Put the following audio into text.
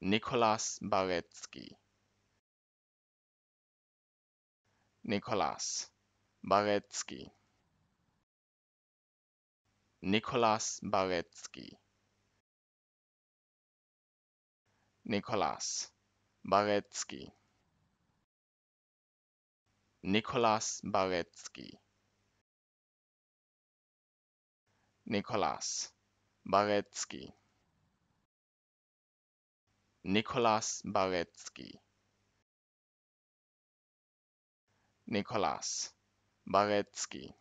Nicholas Baretsky. Nicholas Baretsky. Nicholas Baretsky. Nicholas Baretsky. Nicholas Baretsky. Nicholas Baretsky. Nicholas Baretsky. Nicholas Baretsky.